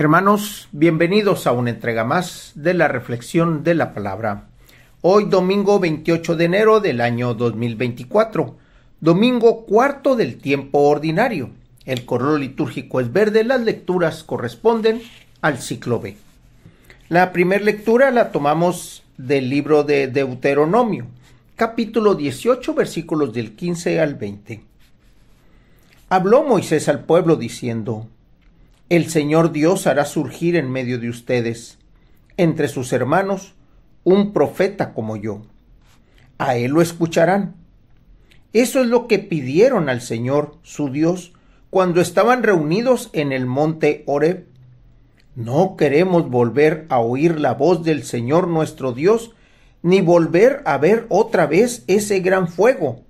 Hermanos, bienvenidos a una entrega más de la reflexión de la palabra. Hoy domingo 28 de enero del año 2024, domingo cuarto del tiempo ordinario. El color litúrgico es verde, las lecturas corresponden al ciclo B. La primera lectura la tomamos del libro de Deuteronomio, capítulo 18, versículos del 15 al 20. Habló Moisés al pueblo diciendo, el Señor Dios hará surgir en medio de ustedes, entre sus hermanos, un profeta como yo. A Él lo escucharán. Eso es lo que pidieron al Señor, su Dios, cuando estaban reunidos en el monte Oreb. No queremos volver a oír la voz del Señor nuestro Dios, ni volver a ver otra vez ese gran fuego,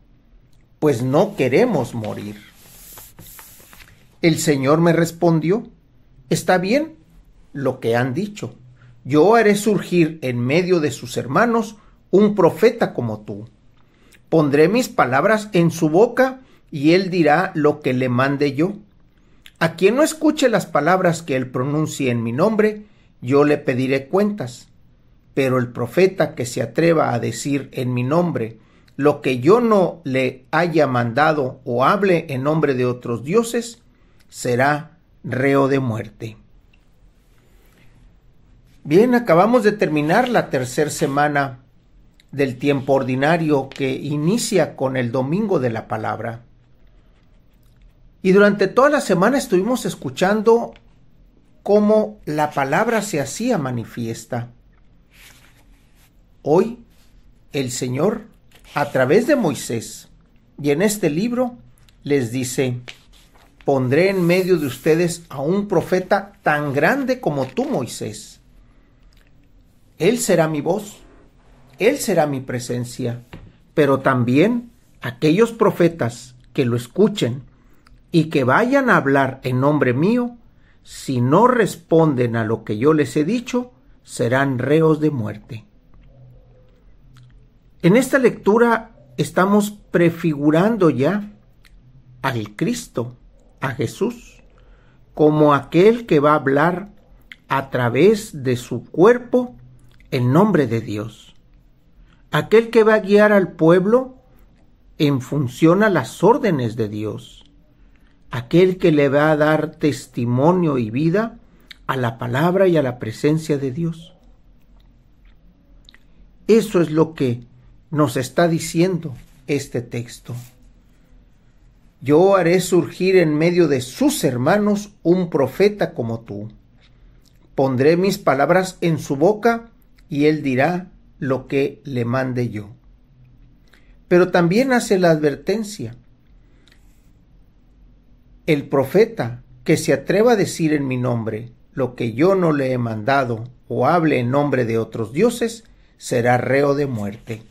pues no queremos morir. El Señor me respondió, está bien lo que han dicho. Yo haré surgir en medio de sus hermanos un profeta como tú. Pondré mis palabras en su boca y él dirá lo que le mande yo. A quien no escuche las palabras que él pronuncie en mi nombre, yo le pediré cuentas. Pero el profeta que se atreva a decir en mi nombre lo que yo no le haya mandado o hable en nombre de otros dioses, será reo de muerte. Bien, acabamos de terminar la tercera semana del tiempo ordinario que inicia con el Domingo de la Palabra. Y durante toda la semana estuvimos escuchando cómo la palabra se hacía manifiesta. Hoy el Señor, a través de Moisés, y en este libro les dice, pondré en medio de ustedes a un profeta tan grande como tú, Moisés. Él será mi voz, Él será mi presencia, pero también aquellos profetas que lo escuchen y que vayan a hablar en nombre mío, si no responden a lo que yo les he dicho, serán reos de muerte. En esta lectura estamos prefigurando ya al Cristo, a Jesús como aquel que va a hablar a través de su cuerpo en nombre de Dios, aquel que va a guiar al pueblo en función a las órdenes de Dios, aquel que le va a dar testimonio y vida a la palabra y a la presencia de Dios. Eso es lo que nos está diciendo este texto. Yo haré surgir en medio de sus hermanos un profeta como tú. Pondré mis palabras en su boca y él dirá lo que le mande yo. Pero también hace la advertencia. El profeta que se atreva a decir en mi nombre lo que yo no le he mandado o hable en nombre de otros dioses, será reo de muerte.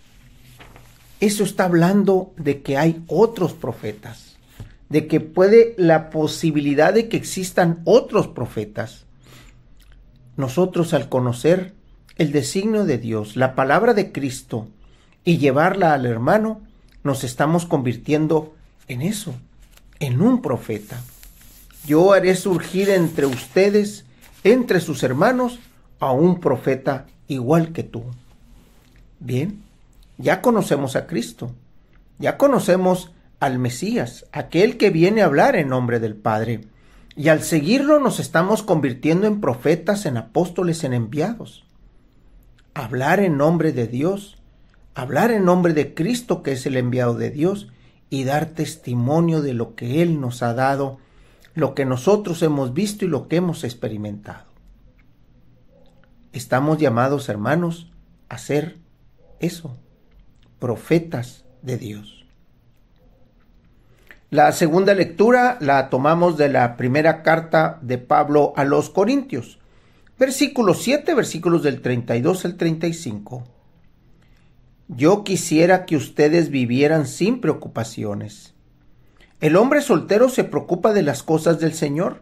Eso está hablando de que hay otros profetas de que puede la posibilidad de que existan otros profetas. Nosotros al conocer el designio de Dios, la palabra de Cristo y llevarla al hermano, nos estamos convirtiendo en eso, en un profeta. Yo haré surgir entre ustedes, entre sus hermanos, a un profeta igual que tú. Bien, ya conocemos a Cristo, ya conocemos al Mesías, aquel que viene a hablar en nombre del Padre. Y al seguirlo nos estamos convirtiendo en profetas, en apóstoles, en enviados. Hablar en nombre de Dios, hablar en nombre de Cristo que es el enviado de Dios y dar testimonio de lo que Él nos ha dado, lo que nosotros hemos visto y lo que hemos experimentado. Estamos llamados, hermanos, a ser eso, profetas de Dios. La segunda lectura la tomamos de la primera carta de Pablo a los Corintios, versículo 7, versículos del 32 al 35. Yo quisiera que ustedes vivieran sin preocupaciones. El hombre soltero se preocupa de las cosas del Señor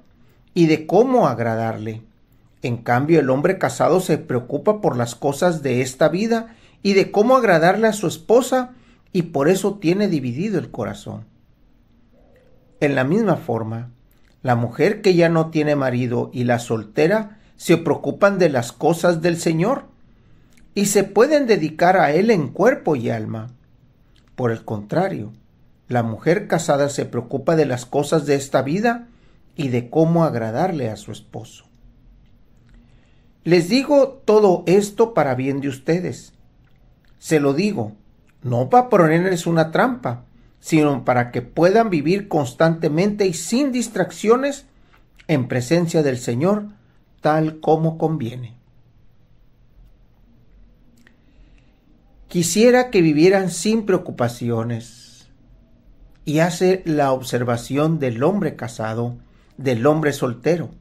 y de cómo agradarle. En cambio, el hombre casado se preocupa por las cosas de esta vida y de cómo agradarle a su esposa y por eso tiene dividido el corazón. En la misma forma, la mujer que ya no tiene marido y la soltera se preocupan de las cosas del Señor y se pueden dedicar a Él en cuerpo y alma. Por el contrario, la mujer casada se preocupa de las cosas de esta vida y de cómo agradarle a su esposo. Les digo todo esto para bien de ustedes. Se lo digo, no para ponerles una trampa, sino para que puedan vivir constantemente y sin distracciones en presencia del Señor, tal como conviene. Quisiera que vivieran sin preocupaciones. Y hace la observación del hombre casado, del hombre soltero.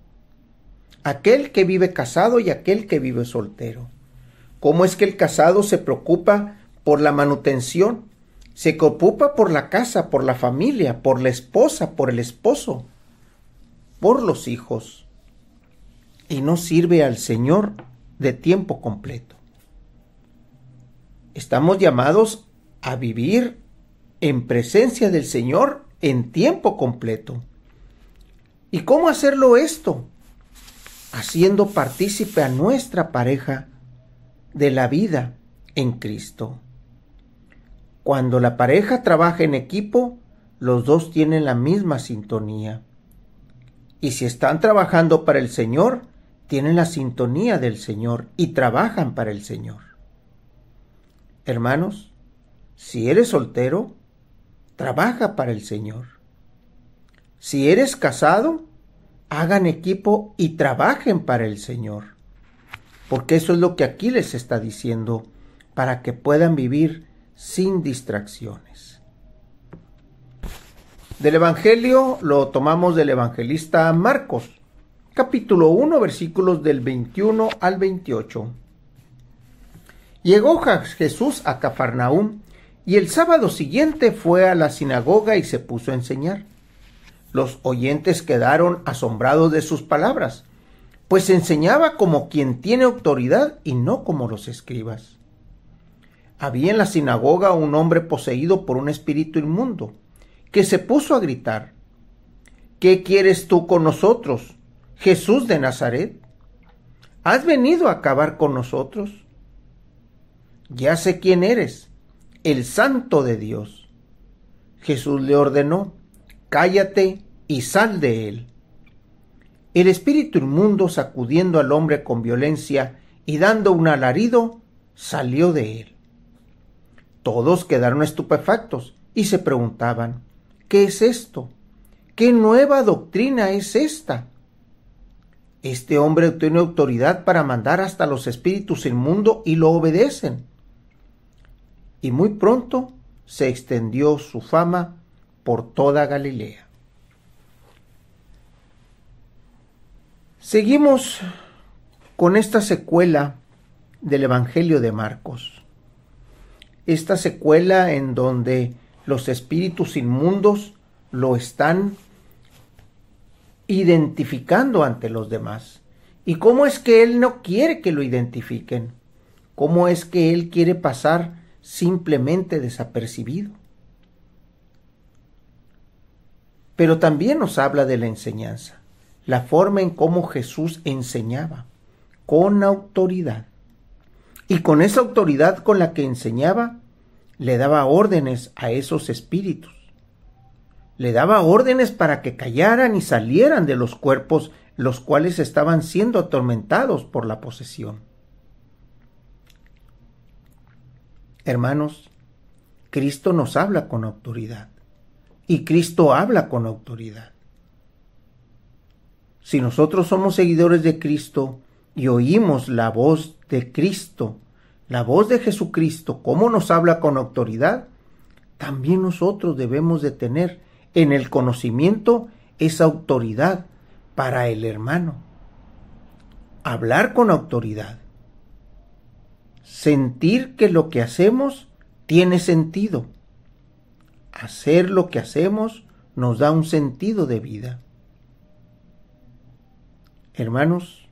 Aquel que vive casado y aquel que vive soltero. ¿Cómo es que el casado se preocupa por la manutención? se ocupa por la casa, por la familia, por la esposa, por el esposo, por los hijos, y no sirve al Señor de tiempo completo. Estamos llamados a vivir en presencia del Señor en tiempo completo. ¿Y cómo hacerlo esto? Haciendo partícipe a nuestra pareja de la vida en Cristo. Cuando la pareja trabaja en equipo, los dos tienen la misma sintonía. Y si están trabajando para el Señor, tienen la sintonía del Señor y trabajan para el Señor. Hermanos, si eres soltero, trabaja para el Señor. Si eres casado, hagan equipo y trabajen para el Señor. Porque eso es lo que aquí les está diciendo, para que puedan vivir sin distracciones. Del Evangelio lo tomamos del evangelista Marcos, capítulo 1, versículos del 21 al 28. Llegó Jesús a Cafarnaúm y el sábado siguiente fue a la sinagoga y se puso a enseñar. Los oyentes quedaron asombrados de sus palabras, pues enseñaba como quien tiene autoridad y no como los escribas. Había en la sinagoga un hombre poseído por un espíritu inmundo, que se puso a gritar, ¿Qué quieres tú con nosotros, Jesús de Nazaret? ¿Has venido a acabar con nosotros? Ya sé quién eres, el santo de Dios. Jesús le ordenó, cállate y sal de él. El espíritu inmundo, sacudiendo al hombre con violencia y dando un alarido, salió de él. Todos quedaron estupefactos y se preguntaban, ¿qué es esto? ¿Qué nueva doctrina es esta? Este hombre tiene autoridad para mandar hasta los espíritus mundo y lo obedecen. Y muy pronto se extendió su fama por toda Galilea. Seguimos con esta secuela del Evangelio de Marcos esta secuela en donde los espíritus inmundos lo están identificando ante los demás. ¿Y cómo es que él no quiere que lo identifiquen? ¿Cómo es que él quiere pasar simplemente desapercibido? Pero también nos habla de la enseñanza, la forma en cómo Jesús enseñaba, con autoridad y con esa autoridad con la que enseñaba, le daba órdenes a esos espíritus. Le daba órdenes para que callaran y salieran de los cuerpos los cuales estaban siendo atormentados por la posesión. Hermanos, Cristo nos habla con autoridad y Cristo habla con autoridad. Si nosotros somos seguidores de Cristo, y oímos la voz de Cristo, la voz de Jesucristo, cómo nos habla con autoridad, también nosotros debemos de tener en el conocimiento esa autoridad para el hermano. Hablar con autoridad. Sentir que lo que hacemos tiene sentido. Hacer lo que hacemos nos da un sentido de vida. Hermanos,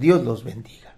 Dios los bendiga.